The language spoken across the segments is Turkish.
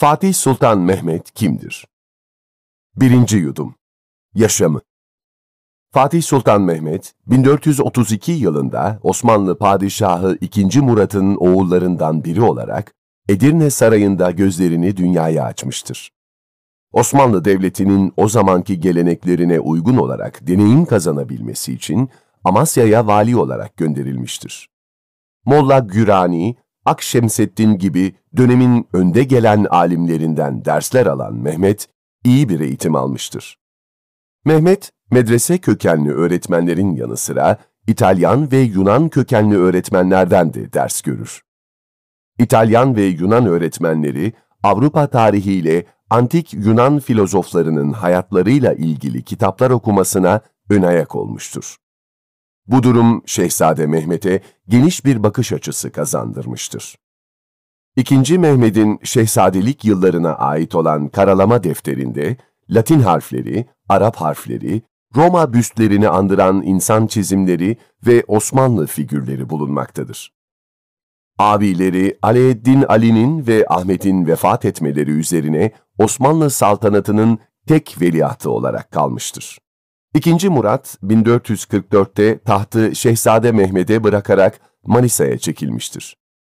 Fatih Sultan Mehmet kimdir? Birinci Yudum Yaşamı Fatih Sultan Mehmet, 1432 yılında Osmanlı Padişahı II. Murat'ın oğullarından biri olarak Edirne Sarayı'nda gözlerini dünyaya açmıştır. Osmanlı Devleti'nin o zamanki geleneklerine uygun olarak deneyim kazanabilmesi için Amasya'ya vali olarak gönderilmiştir. Molla Gürani, Akşemseddin gibi dönemin önde gelen alimlerinden dersler alan Mehmet, iyi bir eğitim almıştır. Mehmet, medrese kökenli öğretmenlerin yanı sıra İtalyan ve Yunan kökenli öğretmenlerden de ders görür. İtalyan ve Yunan öğretmenleri Avrupa tarihiyle antik Yunan filozoflarının hayatlarıyla ilgili kitaplar okumasına önayak olmuştur. Bu durum Şehzade Mehmet'e geniş bir bakış açısı kazandırmıştır. İkinci Mehmet'in şehzadelik yıllarına ait olan karalama defterinde Latin harfleri, Arap harfleri, Roma büstlerini andıran insan çizimleri ve Osmanlı figürleri bulunmaktadır. Abileri Aleeddin Ali'nin ve Ahmet'in vefat etmeleri üzerine Osmanlı saltanatının tek veliahtı olarak kalmıştır. İkinci Murat 1444'te tahtı Şehzade Mehmed'e bırakarak Manisa'ya çekilmiştir.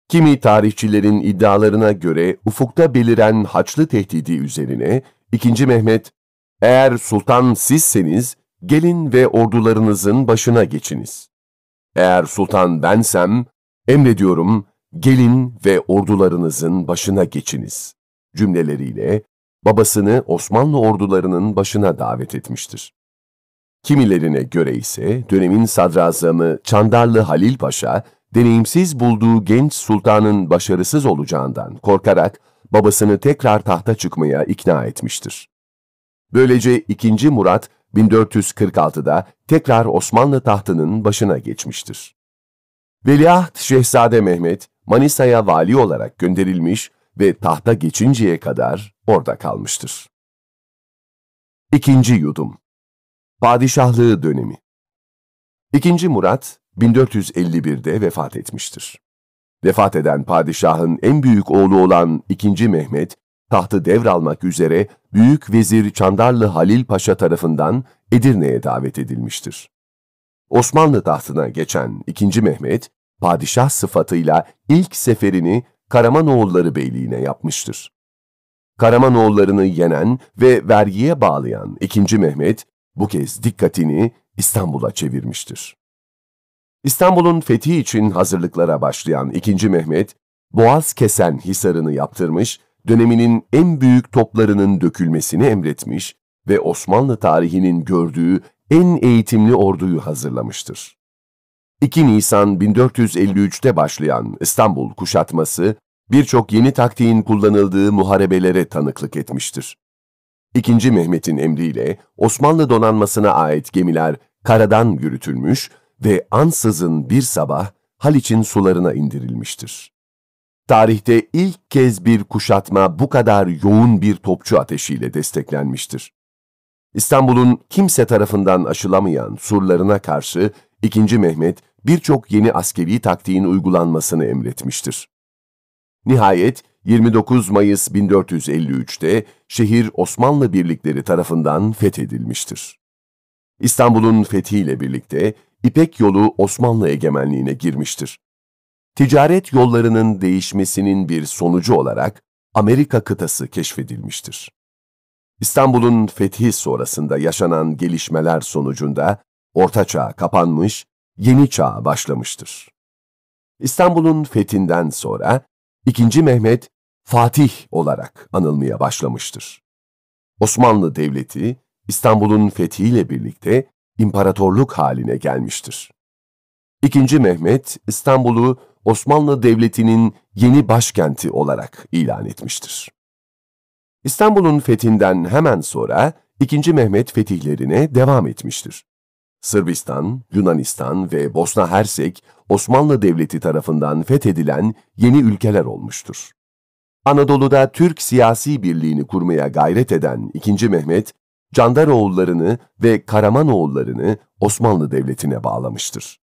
Kimi tarihçilerin iddialarına göre ufukta beliren Haçlı tehdidi üzerine İkinci Mehmet, eğer sultan sizseniz gelin ve ordularınızın başına geçiniz. Eğer sultan bensem emrediyorum gelin ve ordularınızın başına geçiniz cümleleriyle babasını Osmanlı ordularının başına davet etmiştir. Kimilerine göre ise dönemin sadrazamı Çandarlı Halil Paşa, deneyimsiz bulduğu genç sultanın başarısız olacağından korkarak babasını tekrar tahta çıkmaya ikna etmiştir. Böylece 2. Murat 1446'da tekrar Osmanlı tahtının başına geçmiştir. Veliaht Şehzade Mehmet, Manisa'ya vali olarak gönderilmiş ve tahta geçinceye kadar orada kalmıştır. İkinci Yudum Padişahlığı dönemi. İkinci Murat 1451'de vefat etmiştir. Vefat eden padişahın en büyük oğlu olan 2. Mehmet, tahtı devralmak üzere Büyük Vezir Çandarlı Halil Paşa tarafından Edirne'ye davet edilmiştir. Osmanlı tahtına geçen 2. Mehmet, padişah sıfatıyla ilk seferini Karamanoğulları Beyliği'ne yapmıştır. Karamanoğullarını yenen ve vergiye bağlayan 2. Mehmet, bu kez dikkatini İstanbul'a çevirmiştir. İstanbul'un fethi için hazırlıklara başlayan 2. Mehmet, Boğaz Kesen Hisarı'nı yaptırmış, döneminin en büyük toplarının dökülmesini emretmiş ve Osmanlı tarihinin gördüğü en eğitimli orduyu hazırlamıştır. 2 Nisan 1453'te başlayan İstanbul kuşatması, birçok yeni taktiğin kullanıldığı muharebelere tanıklık etmiştir. 2. Mehmet'in emriyle Osmanlı donanmasına ait gemiler karadan yürütülmüş ve ansızın bir sabah Haliç'in sularına indirilmiştir. Tarihte ilk kez bir kuşatma bu kadar yoğun bir topçu ateşiyle desteklenmiştir. İstanbul'un kimse tarafından aşılamayan surlarına karşı 2. Mehmet birçok yeni askeri taktiğin uygulanmasını emretmiştir. Nihayet 29 Mayıs 1453'te şehir Osmanlı birlikleri tarafından fethedilmiştir. İstanbul'un fethiyle birlikte İpek yolu Osmanlı egemenliğine girmiştir. Ticaret yollarının değişmesinin bir sonucu olarak Amerika kıtası keşfedilmiştir. İstanbul'un fethi sonrasında yaşanan gelişmeler sonucunda Orta Çağ kapanmış, Yeni Çağ başlamıştır. İstanbul'un fethinden sonra II. Mehmet Fatih olarak anılmaya başlamıştır. Osmanlı Devleti İstanbul'un fethiyle birlikte imparatorluk haline gelmiştir. II. Mehmet İstanbul'u Osmanlı Devleti'nin yeni başkenti olarak ilan etmiştir. İstanbul'un fethinden hemen sonra 2. Mehmet fetihlerine devam etmiştir. Sırbistan, Yunanistan ve Bosna Hersek Osmanlı Devleti tarafından fethedilen yeni ülkeler olmuştur. Anadolu'da Türk siyasi birliğini kurmaya gayret eden 2. Mehmet, Candaroğullarını ve Karamanoğullarını Osmanlı Devleti'ne bağlamıştır.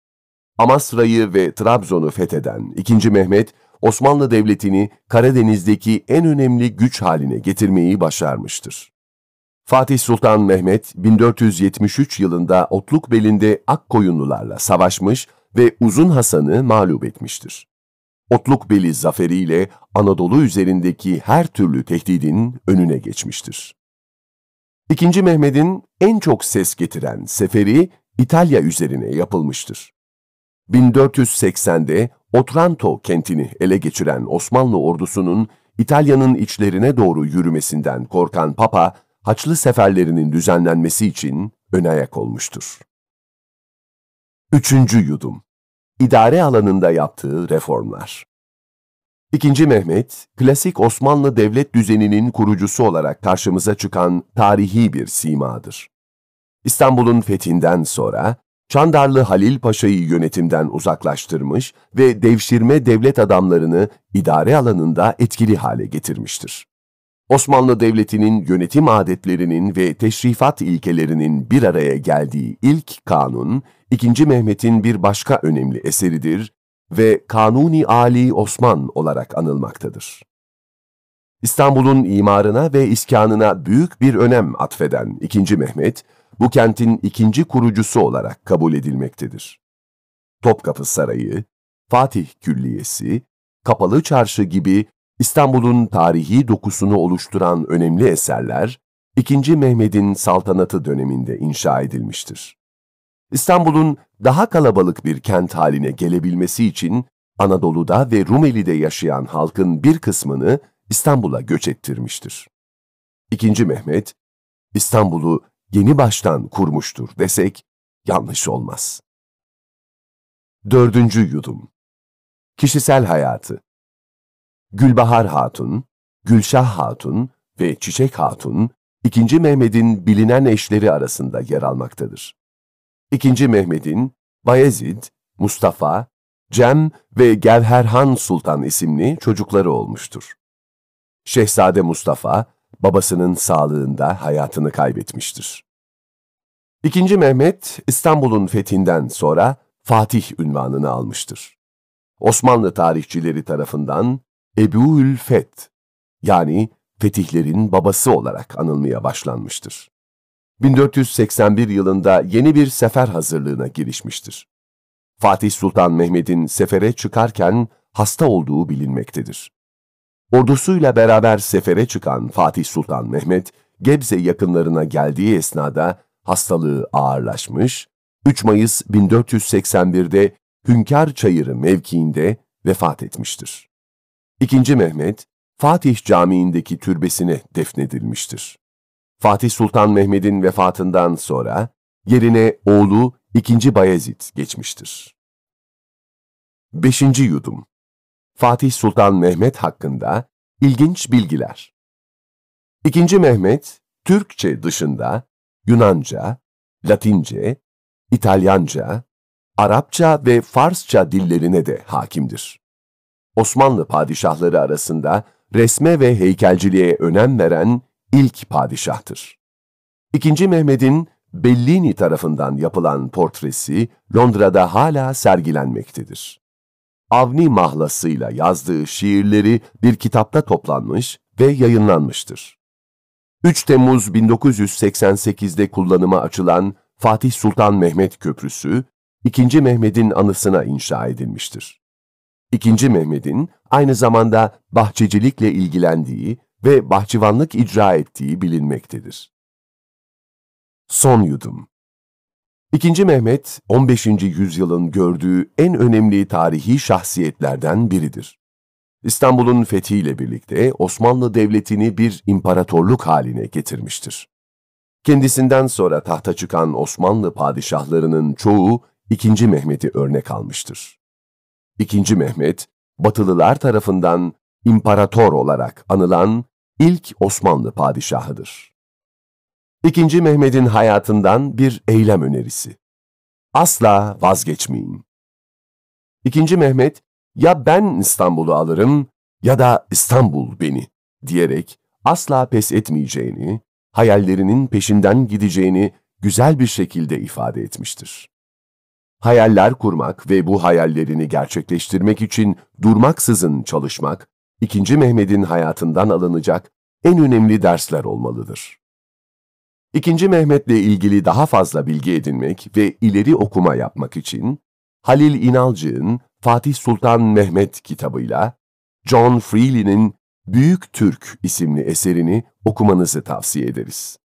Amasra'yı ve Trabzon'u fetheden 2. Mehmet, Osmanlı Devleti'ni Karadeniz'deki en önemli güç haline getirmeyi başarmıştır. Fatih Sultan Mehmet 1473 yılında Otluk Otlukbel'inde Akkoyunlularla savaşmış ve Uzun Hasan'ı mağlup etmiştir. Otluk Beli zaferiyle Anadolu üzerindeki her türlü tehdidin önüne geçmiştir. İkinci Mehmet'in en çok ses getiren seferi İtalya üzerine yapılmıştır. 1480'de Otranto kentini ele geçiren Osmanlı ordusunun İtalya'nın içlerine doğru yürümesinden korkan Papa, Haçlı seferlerinin düzenlenmesi için önayak olmuştur. Üçüncü yudum. İdare alanında yaptığı reformlar. İkinci Mehmet, klasik Osmanlı devlet düzeninin kurucusu olarak karşımıza çıkan tarihi bir simadır. İstanbul'un fethinden sonra Çandarlı Halil Paşa'yı yönetimden uzaklaştırmış ve devşirme devlet adamlarını idare alanında etkili hale getirmiştir. Osmanlı Devleti'nin yönetim adetlerinin ve teşrifat ilkelerinin bir araya geldiği ilk kanun, 2. Mehmet'in bir başka önemli eseridir ve Kanuni Ali Osman olarak anılmaktadır. İstanbul'un imarına ve iskanına büyük bir önem atfeden 2. Mehmet, bu kentin ikinci kurucusu olarak kabul edilmektedir. Topkapı Sarayı, Fatih Külliyesi, Kapalı Çarşı gibi İstanbul'un tarihi dokusunu oluşturan önemli eserler, II. Mehmet'in saltanatı döneminde inşa edilmiştir. İstanbul'un daha kalabalık bir kent haline gelebilmesi için Anadolu'da ve Rumeli'de yaşayan halkın bir kısmını İstanbul'a göç ettirmiştir. II. Mehmet, İstanbul'u yeni baştan kurmuştur desek yanlış olmaz. Dördüncü yudum. Kişisel hayatı. Gülbahar Hatun, Gülşah Hatun ve Çiçek Hatun, 2. Mehmet'in bilinen eşleri arasında yer almaktadır. 2. Mehmet'in Bayezid, Mustafa, Cem ve Gevherhan Sultan isimli çocukları olmuştur. Şehzade Mustafa, babasının sağlığında hayatını kaybetmiştir. 2. Mehmet, İstanbul'un fethinden sonra Fatih ünvanını almıştır. Osmanlı tarihçileri tarafından Ebu'ül Feth yani fetihlerin babası olarak anılmaya başlanmıştır. 1481 yılında yeni bir sefer hazırlığına girişmiştir. Fatih Sultan Mehmet'in sefere çıkarken hasta olduğu bilinmektedir. Ordusuyla beraber sefere çıkan Fatih Sultan Mehmet, Gebze yakınlarına geldiği esnada hastalığı ağırlaşmış, 3 Mayıs 1481'de Hünkar Çayırı mevkiinde vefat etmiştir. II. Mehmet, Fatih Camii'ndeki türbesine defnedilmiştir. Fatih Sultan Mehmet'in vefatından sonra yerine oğlu II. Bayezid geçmiştir. 5. Yudum Fatih Sultan Mehmet hakkında ilginç bilgiler. II. Mehmet, Türkçe dışında Yunanca, Latince, İtalyanca, Arapça ve Farsça dillerine de hakimdir. Osmanlı padişahları arasında resme ve heykelciliğe önem veren ilk padişahtır. İkinci Mehmet'in Bellini tarafından yapılan portresi Londra'da hala sergilenmektedir. Avni mahlasıyla yazdığı şiirleri bir kitapta toplanmış ve yayınlanmıştır. 3 Temmuz 1988'de kullanıma açılan Fatih Sultan Mehmet Köprüsü, 2. Mehmet'in anısına inşa edilmiştir. İkinci Mehmet'in aynı zamanda bahçecilikle ilgilendiği ve bahçıvanlık icra ettiği bilinmektedir. Son yudum İkinci Mehmet, 15. yüzyılın gördüğü en önemli tarihi şahsiyetlerden biridir. İstanbul'un fethiyle birlikte Osmanlı Devleti'ni bir imparatorluk haline getirmiştir. Kendisinden sonra tahta çıkan Osmanlı padişahlarının çoğu 2. Mehmet'i örnek almıştır. II. Mehmet, Batılılar tarafından imparator olarak anılan ilk Osmanlı padişahıdır. II. Mehmet'in hayatından bir eylem önerisi. Asla vazgeçmeyin. II. Mehmet, ya ben İstanbul'u alırım ya da İstanbul beni diyerek asla pes etmeyeceğini, hayallerinin peşinden gideceğini güzel bir şekilde ifade etmiştir hayaller kurmak ve bu hayallerini gerçekleştirmek için durmaksızın çalışmak, 2. Mehmet'in hayatından alınacak en önemli dersler olmalıdır. 2. Mehmet'le ilgili daha fazla bilgi edinmek ve ileri okuma yapmak için Halil İnalcı'nın Fatih Sultan Mehmet kitabıyla John Freely'nin Büyük Türk isimli eserini okumanızı tavsiye ederiz.